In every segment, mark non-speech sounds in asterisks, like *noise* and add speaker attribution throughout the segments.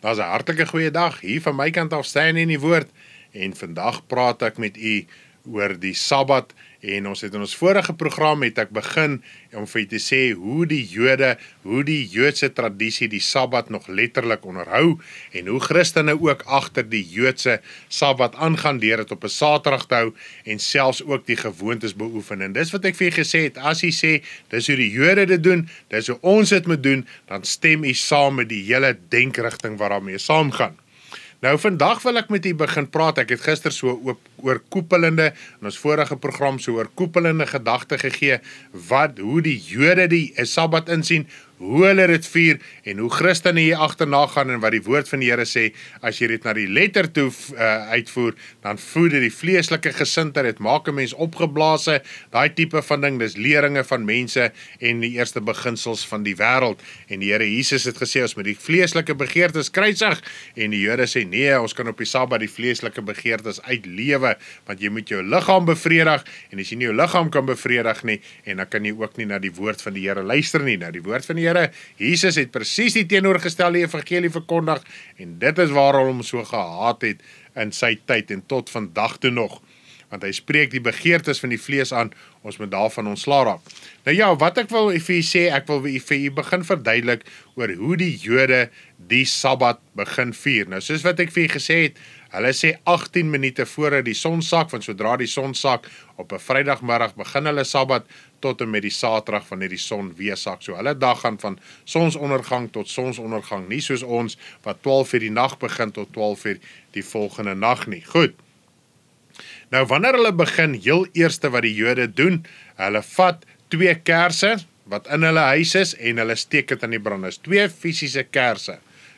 Speaker 1: Daar's 'n hartlike goeiedag hier van my kant af staan in die woord en vandag praat ek met u oor die Sabbat en ons het in ons vorige program het ek begin om vir julle te sê hoe die Jode, hoe die Joodse tradisie die Sabbat nog letterlik onderhou en hoe Christene ook agter die Joodse Sabbat aangaan deur dit op 'n Saterdag te hou en selfs ook die gewoontes beoefen. En dis wat ek vir julle gesê het, as jy sê dis hoe die Jode dit doen, dis hoe ons dit moet doen, dan stem u saam met die hele denkerigting wat daarmee saamgaan. Nou vandag wil ek met u begin praat. Ek het gister so oop oor koepelende en ons vorige program so oor koepelende gedagte gegee wat hoe die Jode die Sabbat insien, hoe hulle dit vier en hoe Christene hier agterna gaan en wat die woord van die Here sê as jy dit na die letter toe uh, uitvoer dan voed dit die vleeslike gesindheid dit maak 'n mens opgeblaas daai tipe van ding dis leringe van mense en die eerste beginsels van die wêreld en die Here Jesus het gesê ons moet die vleeslike begeertes kruisig en die Jode sê nee ons kan op die Sabbat die vleeslike begeertes uitlewe want jy moet jou liggaam bevredig en as jy nie jou liggaam kan bevredig nie en dan kan jy ook nie na die woord van die Here luister nie nou die woord van die Here. Jesus het presies die teenoorgestelde evangelie verkondig en dit is waarom hom so gehaat het in sy tyd en tot vandag toe nog want hy spreek die begeertes van die vlees aan. Ons moet daarvan ontslaa raak. Nou ja, wat ek wil vir u sê, ek wil vir u begin verduidelik oor hoe die Jode die Sabbat begin vier. Nou soos wat ek vir u gesê het, hulle sê 18 minute voorat die son sak, want sodra die son sak op 'n Vrydagmiddag begin hulle Sabbat tot en met die Saterdag wanneer die son weer sak. So hulle dag gaan van sonsondergang tot sonsondergang, nie soos ons wat 12:00 die nag begin tot 12:00 die volgende nag nie. Goed. Nou wanneer hulle begin, heel eerste wat die Jode doen, hulle vat twee kersse wat in hulle huis is en hulle steek dit aan die brand. Dis twee fisiese kersse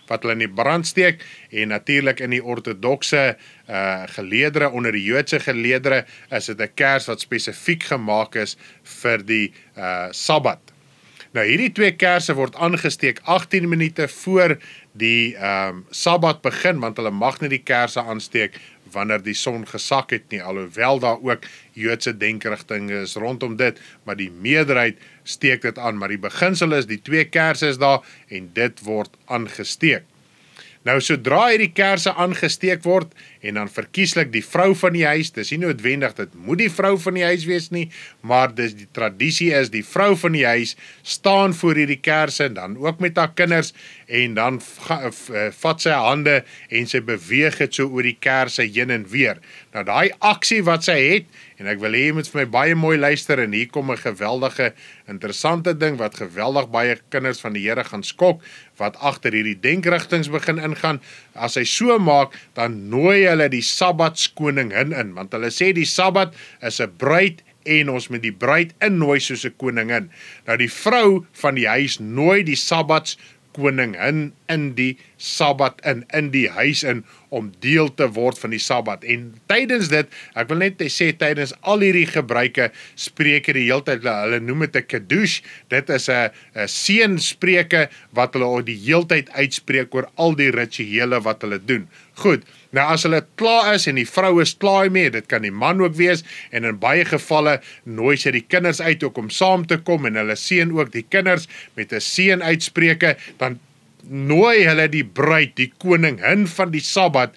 Speaker 1: wat hulle in die brand steek en natuurlik in die ortodokse uh geleedere onder die Joodse geleedere is dit 'n kers wat spesifiek gemaak is vir die uh Sabbat. Nou hierdie twee kersse word aangesteek 18 minute voor die ehm um, Sabbat begin want hulle mag nie die kersse aansteek wanneer die son gesak het nie alhoewel daar ook Joodse denkerigtinge is rondom dit maar die meerderheid steek dit aan maar die beginsel is die twee kers is daar en dit word aangesteek Nou sodra hierdie kersse aangesteek word en dan verkieslik die vrou van die huis. Dis nie noodwendig dat moet die vrou van die huis wees nie, maar dis die tradisie is die vrou van die huis staan voor hierdie kerse en dan ook met haar kinders en dan eh, vat sy hande en sy beweeg dit so oor die kerse heen en weer. Nou daai aksie wat sy het en ek wil hê jy moet vir my baie mooi luister en hier kom 'n geweldige interessante ding wat geweldig baie kinders van die Here gaan skok wat agter hierdie denkrigtings begin ingaan. As hy so maak, dan nooi hulle die Sabbatskoningin in, want hulle sê die Sabbat is 'n bruid en ons moet die bruid innooi soos 'n koningin. Nou die vrou van die huis nooi die Sabbatskoningin in die Sabbat in in die huis in om deel te word van die Sabbat. En tydens dit, ek wil net sê tydens al hierdie gebruike spreker die heeltyd hulle noem dit 'n kadoosh. Dit is 'n 'n seënspreuke wat hulle die heeltyd uitspreek oor al die rituele wat hulle doen. Goed. Nou as hulle klaar is en die vrou is klaar mee, dit kan die man ook wees en in baie gevalle nooi sy die kinders uit ook om saam te kom en hulle seën ook die kinders met 'n seën uitspreke, dan nooi hulle die bruid, die koning hin van die Sabbat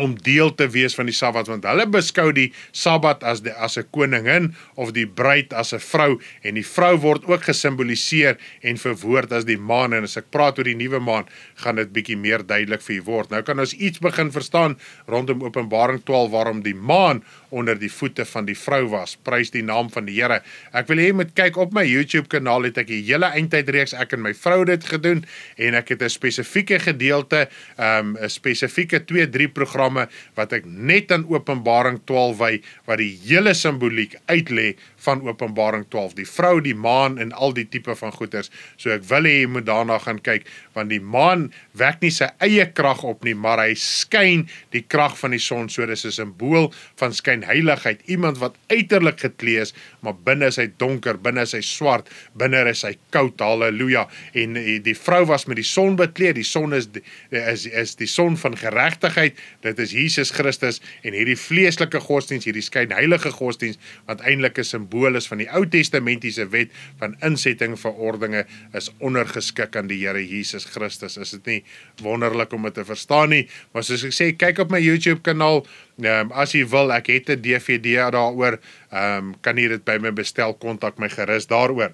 Speaker 1: om deel te wees van die Sabbat want hulle beskou die Sabbat as die as 'n koningin of die bruid as 'n vrou en die vrou word ook gesimboliseer en verwoord as die maan en as ek praat oor die nuwe maan gaan dit bietjie meer duidelik vir u word. Nou kan ons iets begin verstaan rondom Openbaring 12 waarom die maan onder die voete van die vrou was. Prys die naam van die Here. Ek wil hê jy moet kyk op my YouTube kanaal het ek die hele eindtyd reeks ek en my vrou dit gedoen en ek het 'n spesifieke gedeelte ehm, 'n um, spesifieke 2 3 program programme wat ek net aan Openbaring 12 wy wat die hele simboliek uitlê van Openbaring 12, die vrou, die maan en al die tipe van goeders. So ek wil hê jy moet daarna gaan kyk want die maan wek nie sy eie krag op nie, maar hy skyn die krag van die son. So dis 'n simbool van skynheiligheid. Iemand wat uiterlik gekleed is, maar binne is hy donker, binne is hy swart, binne is hy koud. Halleluja. En die vrou was met die son bekleed. Die son is is is die son van geregtigheid. Dit is Jesus Christus en hierdie vleeslike godsdiens, hierdie skynheilige godsdiens wat eintlik 'n simbool is van die Ou Testamentiese wet van insetting vir ordeninge is ondergeskik aan die Here Jesus Christus. Is dit nie wonderlik om dit te verstaan nie? Maar soos ek sê, kyk op my YouTube kanaal. Ehm um, as jy wil, ek het 'n DVD daaroor. Ehm um, kan jy dit by my bestel? Kontak my gerus daaroor.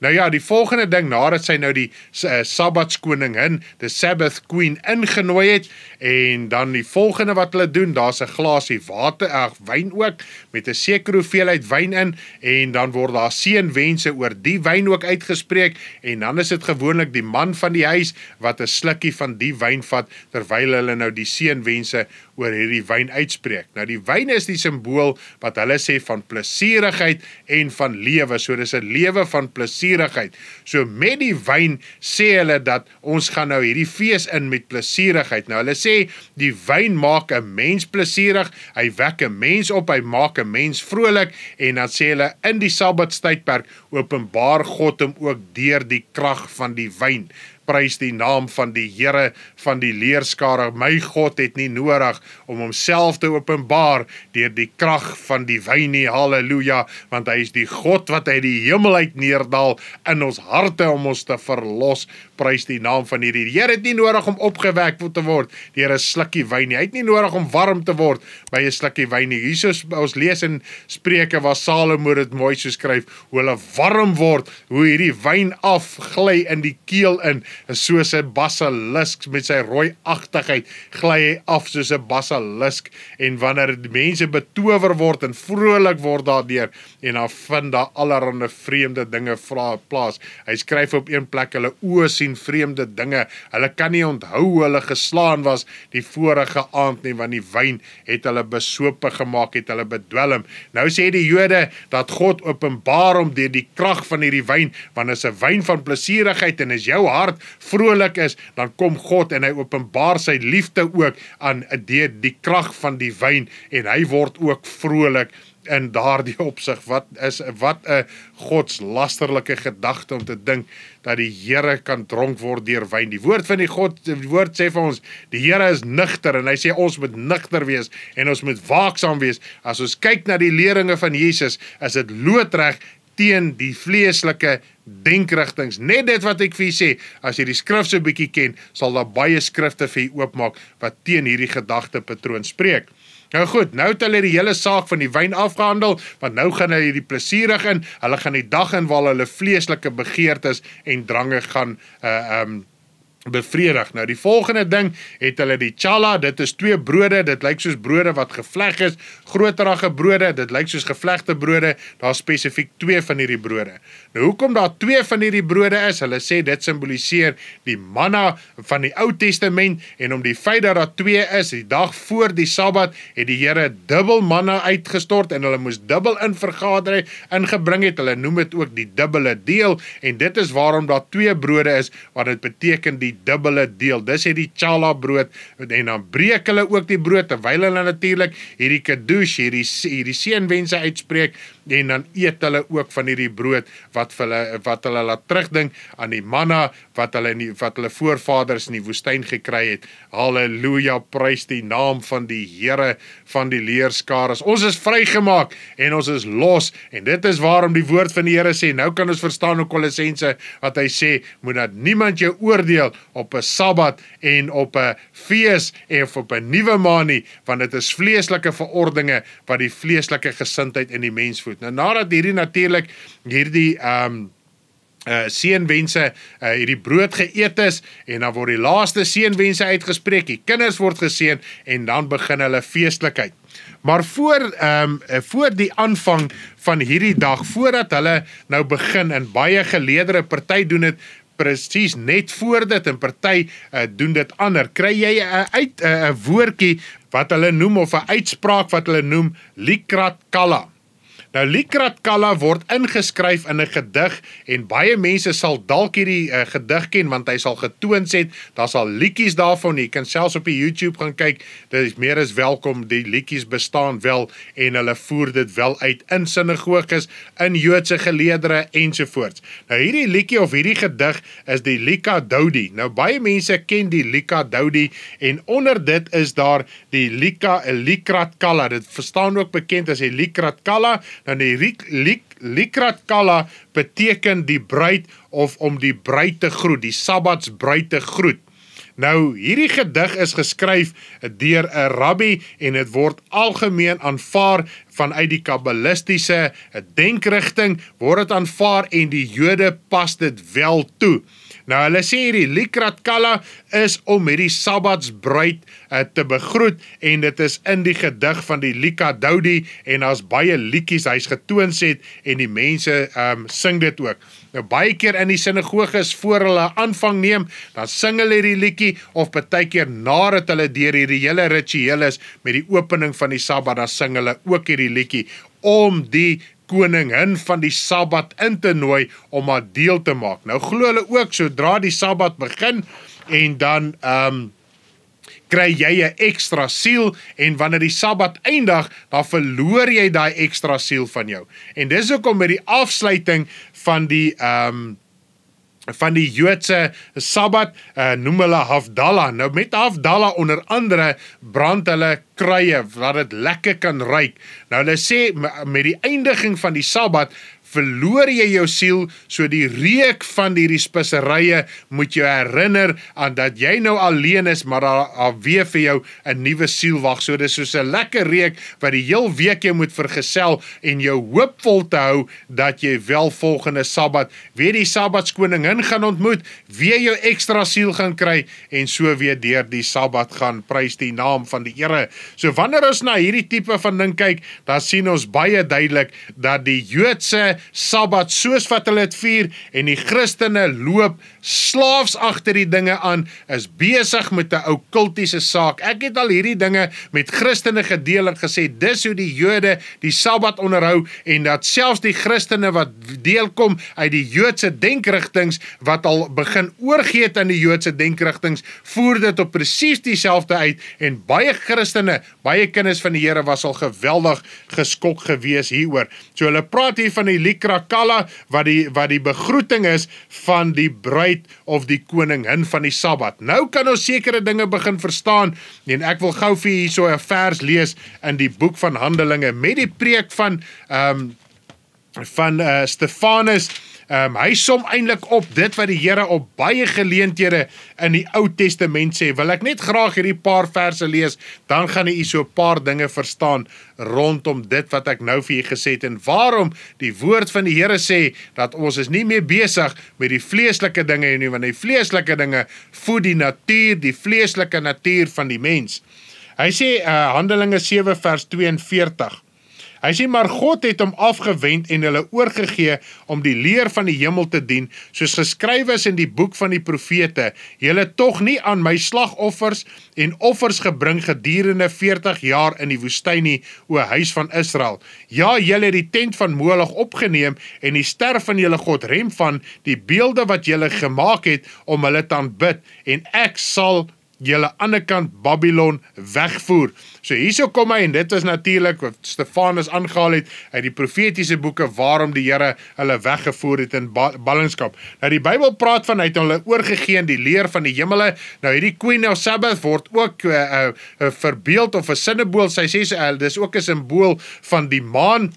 Speaker 1: Nou ja, die volgende ding nadat sy nou die uh, Sabbatskoning in, the Sabbath Queen ingenooi het en dan die volgende wat hulle doen, daar's 'n glasie water, ag, wyn ook met 'n sekere hoeveelheid wyn in en dan word daar seënwense oor die wyn ook uitgespreek en dan is dit gewoonlik die man van die huis wat 'n slukkie van die wyn vat terwyl hulle nou die seënwense oor hierdie wyn uitspreek. Nou die wyn is die simbool wat hulle sê van plesierigheid en van lewe. So dis 'n lewe van plesierigheid. So met die wyn sê hulle dat ons gaan nou hierdie fees in met plesierigheid. Nou hulle sê die wyn maak 'n mens plesierig, hy wek 'n mens op, hy maak 'n mens vrolik en dan sê hulle in die Sabbatstydperk openbaar God hom ook deur die krag van die wyn prys die naam van die Here van die leerskare. My God het nie nodig om homself te openbaar deur die krag van die wyn nie. Halleluja, want hy is die God wat uit die hemel uit neerdal in ons harte om ons te verlos. Prys die naam van hierdie. Die Here het nie nodig om opgewek te word deur 'n slukkie wyn nie. Hy het nie nodig om warm te word by 'n slukkie wyn nie. Jesus ons lees in Spreuke waar Salomo dit mooi so skryf, hoe hulle warm word, hoe hierdie wyn afgly in die keel in en soos 'n basilisk met sy rooi agtigheid gly hy af soos 'n basilisk en wanneer mense betower word en vrolik word daardeur en dan vind daar allerlei vreemde dinge vra plaas hy skryf op een plek hulle oë sien vreemde dinge hulle kan nie onthou hoe hulle geslaan was die vorige aand nie want die wyn het hulle besope gemaak het hulle bedwelm nou sê die Jode dat God openbaar hom deur die krag van hierdie wyn want as 'n wyn van plesierigheid en as jou hart vrolik is, dan kom God en hy openbaar sy liefde ook aan die die krag van die wyn en hy word ook vrolik in daardie *laughs* opsig. Wat is wat 'n godslasterlike gedagte om te dink dat die Here kan dronk word deur wyn. Die woord van die God, die woord sê vir ons, die Here is nugter en hy sê ons moet nugter wees en ons moet waaksaam wees. As ons kyk na die leringe van Jesus, is dit loodreg teen die vleeslike denkrigtinge. Net dit wat ek vir julle sê, as jy die skrif so bietjie ken, sal daar baie skrifte vir julle oopmaak wat teen hierdie gedagtepatroon spreek. Nou goed, nou het hulle die hele saak van die wyn afgehandel, want nou gaan hulle hierdie plesierig in, hulle gaan die dag in waar hulle vleeslike begeertes en drange gaan uh um bevredig. Nou die volgende ding het hulle die challa, dit is twee brode, dit lyk soos brode wat gevleg is, groterige brode, dit lyk soos gevlegte brode. Daar spesifiek twee van hierdie brode. Nou hoekom daar twee van hierdie brode is? Hulle sê dit simboliseer die manna van die Ou Testament en om die feit dat daar twee is, die dag voor die Sabbat het die Here dubbel manna uitgestort en hulle moes dubbel in vergadering ingebring het. Hulle noem dit ook die dubbele deel en dit is waarom daar twee brode is wat dit beteken die die dubbele deel. Dis hierdie challah brood en dan breek hulle ook die brood terwyl hulle natuurlik hierdie kadoosh, hierdie hierdie seënwense uitspreek en dan eet hulle ook van hierdie brood wat hulle wat hulle laat terugdink aan die manna wat hulle in die, wat hulle voorvaders in die woestyn gekry het. Halleluja, prys die naam van die Here van die leerskare. Ons is vrygemaak en ons is los en dit is waarom die woord van die Here sê nou kan ons verstaan hoe Kolossense wat hy sê moet dat niemand jou oordeel op 'n Sabbat en op 'n fees en op 'n nuwe maan nie, want dit is vleeslike verordeninge wat die vleeslike gesindheid in die mens voed. Nou nadat hierdie natuurlik hierdie ehm um, uh seënwense uh hierdie brood geëet is en dan word die laaste seënwense uitgespreek. Die kinders word geseën en dan begin hulle feestelikheid. Maar voor ehm um, voor die aanvang van hierdie dag, voordat hulle nou begin en baie geleedere party doen dit presies net voor dit en party uh, doen dit ander. Kry jy 'n uh, eh, uit eh, 'n uh, woordjie wat hulle noem of 'n uitspraak wat hulle noem likrat kalam. Nou Likrat Kalla word ingeskryf in 'n gedig en baie mense sal dalk hierdie uh, gedig ken want hy sal getoons het. Daar's al liedjies daarvan. Jy kan selfs op die YouTube gaan kyk. Dit is meer as welkom. Die liedjies bestaan wel en hulle voer dit wel uit in sinagoges, in Joodse geleedere ensovoorts. Nou hierdie liedjie of hierdie gedig is die Lika Doudi. Nou baie mense ken die Lika Doudi en onder dit is daar die Lika Likrat Kalla. Dit verstaan ook bekend as die Likrat Kalla. Nou die lik lik likrat kala beteken die bruid of om die bruid te groet, die Sabbats bruid te groet. Nou hierdie gedig is geskryf deur 'n rabbi en dit word algemeen aanvaar vanuit die kabbalistiese denkerigting word dit aanvaar en die Jode pas dit wel toe. Nou hulle sê hierdie Likrat Kalla is om hierdie Sabbatsbruid eh, te begroet en dit is in die gedig van die Lika Doudi en daar's baie liedjies hy's getoons het en die mense um sing dit ook. Nou baie keer in die sinagoges voor hulle aanvang neem, dan sing hulle hierdie liedjie of baie keer nadat hulle deur hierdie hele rituele is met die opening van die Sabbat, dan sing hulle ook hierdie liedjie om die koningin van die Sabbat in te nooi om haar deel te maak. Nou glo hulle ook sodra die Sabbat begin en dan ehm um, kry jy 'n ekstra siel en wanneer die Sabbat eindig, dan verloor jy daai ekstra siel van jou. En dis hoekom by die afsluiting van die ehm um, van die Joodse Sabbat uh, noem hulle Hafdalla. Nou met Hafdalla onder andere brand hulle kruie wat dit lekker kan ruik. Nou hulle sê met die eindiging van die Sabbat verloor jy jou siel, so die reuk van hierdie spisserye moet jou herinner aan dat jy nou alleen is, maar daar al weer vir jou 'n nuwe siel wag. So dis soos 'n lekker reuk wat die heel week jou moet vergesel en jou hoopvol te hou dat jy wel volgende Sabbat weer die Sabbatskoning in gaan ontmoet, weer jou ekstra siel gaan kry en so weer deur die Sabbat gaan prys die naam van die Here. So wanneer ons na hierdie tipe van ding kyk, dan sien ons baie duidelik dat die Joodse Sabbat soos wat hulle dit vier en die Christene loop slaafs agter die dinge aan is besig met 'n ou kultiese saak. Ek het al hierdie dinge met Christene gedeel en gesê dis hoe die Jode die Sabbat onderhou en dat selfs die Christene wat deelkom uit die Joodse denkerigtinge wat al begin oorgee het aan die Joodse denkerigtinge voer dit op presies dieselfde uit en baie Christene, baie kinders van die Here was al geweldig geskok gewees hieroor. So hulle praat hier van die Likra Kalla wat die wat die begroeting is van die bruid of die koningin van die Sabbat. Nou kan ons sekere dinge begin verstaan. Nee, en ek wil gou vir julle so 'n vers lees in die boek van Handelinge met die preek van ehm um, van uh, Stefanus Ehm um, hy som eintlik op dit wat die Here op baie geleenthede in die Ou Testament sê. Wil ek net graag hierdie paar verse lees, dan gaan jy so 'n paar dinge verstaan rondom dit wat ek nou vir julle gesê het en waarom die woord van die Here sê dat ons is nie meer besig met die vleeslike dinge nie, want die vleeslike dinge voed die natuur, die vleeslike natuur van die mens. Hy sê uh, Handelinge 7 vers 42 Hy sê maar God het hom afgewend en hulle oorgegee om die leer van die hemel te dien, soos geskryf is in die boek van die profete: "Julle tog nie aan my slagoffers en offers gebring gedurende 40 jaar in die woestyn nie, o huis van Israel. Ja, julle het die tent van Molig opgeneem en die ster van julle God rem van die beelde wat julle gemaak het om hulle te aanbid en ek sal julle ander kant Babylon wegvoer. So hierso kom hy en dit is natuurlik wat Stefanus aangehaal het uit die profetiese boeke waarom die Here hulle weggevoer het in ballingskap. Nou die Bybel praat van uit hulle oorgegee in die leer van die hemele. Nou hierdie Queen of Sabbath word ook 'n uh, eh, uh, eh, uh, eh, verbeeld of 'n sinneboel. Sy sê uh, dis ook 'n simbool van die maan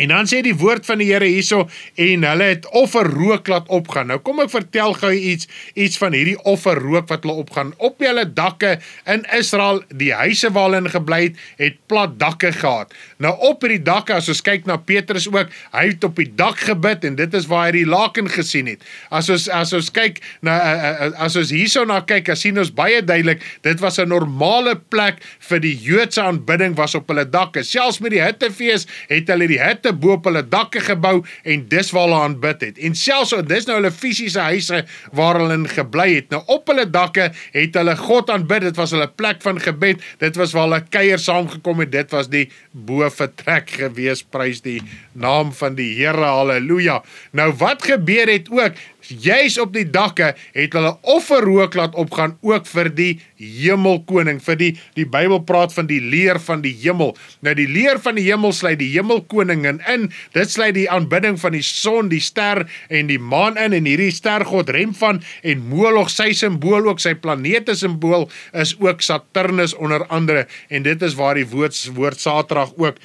Speaker 1: En dan sê die woord van die Here hierso en hulle het offerrook laat opgaan. Nou kom ek vertel gou iets iets van hierdie offerrook wat hulle opgaan op hulle dakke in Israel, die huise waar hulle gebly het, het plat dakke gehad. Nou op hierdie dakke as ons kyk na Petrus ook, hy het op die dak gebid en dit is waar hy die laken gesien het. As ons as ons kyk na eh, eh, eh, as ons hierso na kyk, as sien ons baie duidelik, dit was 'n normale plek vir die Joodse aanbidding was op hulle dakke. Selfs met die hittefees het hulle die hitte tente bo op hulle dakke gebou en dis waar hulle aanbid het. En selfs al oh, dis nou hulle fisiese huise waar hulle in gebly het. Nou op hulle dakke het hulle God aanbid. Dit was hulle plek van gebed. Dit was waar hulle kuier saamgekom het. Dit was die bo vertrek gewees. Prys die naam van die Here. Halleluja. Nou wat gebeur het ook? juis op die dakke het hulle offerrook laat opgaan ook vir die hemelkoning vir die die Bybel praat van die leer van die hemel nou die leer van die hemel sluit die hemelkoning in dit sluit die aanbidding van die son die ster en die maan in en hierdie stergod Remphan en Moloch sy simbool ook sy planete simbool is ook Saturnus onder andere en dit is waar die woord woord Saterdag ook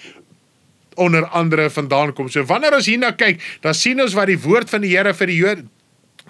Speaker 1: onder andere vandaan kom. So wanneer ons hierna kyk, dan sien ons wat die woord van die Here vir die Jode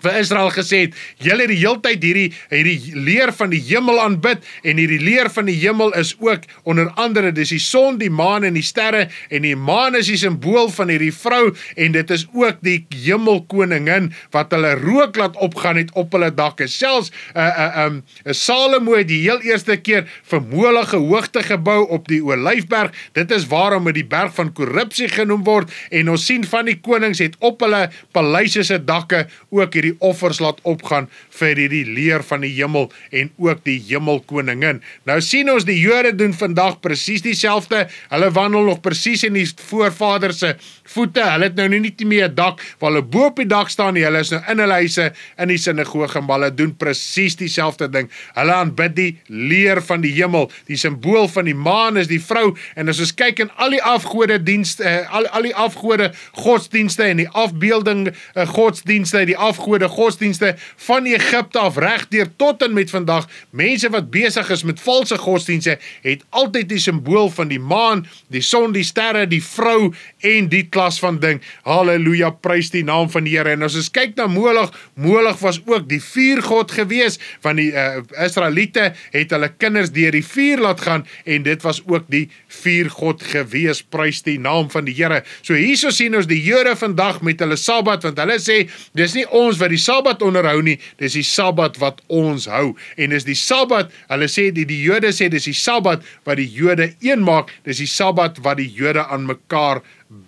Speaker 1: vir Israel gesê het, julle het die heeltyd hierdie hierdie leer van die hemel aanbid en hierdie leer van die hemel is ook onder andere dis die son, die maan en die sterre en die maan is die simbool van hierdie vrou en dit is ook die hemelkoningin wat hulle rook laat opgaan het op hulle dakke. Selfs 'n uh, eh, 'n uh, eh, 'n um, ehm, Salomo het die heel eerste keer vermoëlige hoogte gebou op die olyfberg. Dit is waarom dit die berg van korrupsie genoem word en ons sien van die konings het op hulle paleise se dakke ook hierdie hierdie offers laat opgaan vir hierdie leer van die hemel en ook die hemelkoningin. Nou sien ons die Jode doen vandag presies dieselfde. Hulle wandel nog presies in die voorvaders se voete. Hulle het nou nie net meer 'n dak waar hulle bo op die dak staan nie. Hulle is nou in hulle huise in die sinagoge en hulle doen presies dieselfde ding. Hulle aanbid die leer van die hemel. Die simbool van die maan is die vrou en as ons kyk in al die afgode dienste, eh, al al die afgode godsdienste en die afbeelding eh, godsdienste, die afgode afgode godsdienste van Egipte af regdeur tot en met vandag. Mense wat besig is met valse godsdienste het altyd die simbool van die maan, die son, die sterre, die vrou en die klas van ding. Halleluja, prys die naam van die Here. En as ons kyk na Moloch, Moloch was ook die vuurgod gewees van die uh, Israeliete het hulle kinders deur die vuur laat gaan en dit was ook die vuurgod gewees. Prys die naam van die Here. So hierso sien ons die Jode vandag met hulle Sabbat want hulle sê dis nie ons wat die Sabbat onderhou nie, dis die Sabbat wat ons hou en dis die Sabbat, hulle sê die die Jode sê dis die Sabbat wat die Jode een maak, dis die Sabbat wat die Jode aan mekaar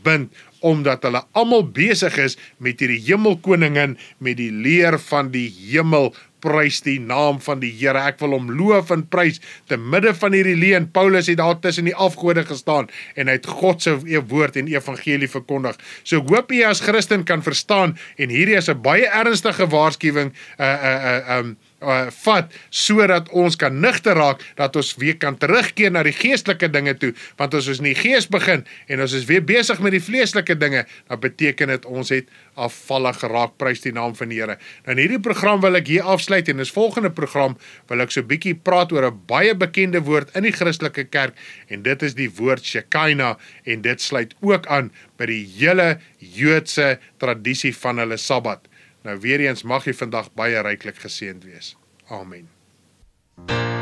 Speaker 1: bind omdat hulle almal besig is met hierdie hemelkoningin met die leer van die hemel prys die naam van die Here. Ek wil hom loof en prys te midde van hierdie leen. Paulus het daar tussen die afgode gestaan en hy het God se e- woord en evangelie verkondig. So ek hoop jy as Christen kan verstaan en hierdie is 'n baie ernstige waarskuwing uh uh uh um uh, vat sodat ons kan nigter raak dat ons weer kan terugkeer na die geestelike dinge toe want as ons in die gees begin en ons is weer besig met die vleeslike dinge dan beteken dit ons het afvallig geraak prys die naam van die Here nou in hierdie program wil ek hier afsluit en in 'n volgende program wil ek so bietjie praat oor 'n baie bekende woord in die Christelike kerk en dit is die woord Shekinah en dit sluit ook aan by die hele Joodse tradisie van hulle Sabbat Nou weer eens mag jy vandag baie ryklik geseënd wees. Amen. Mm.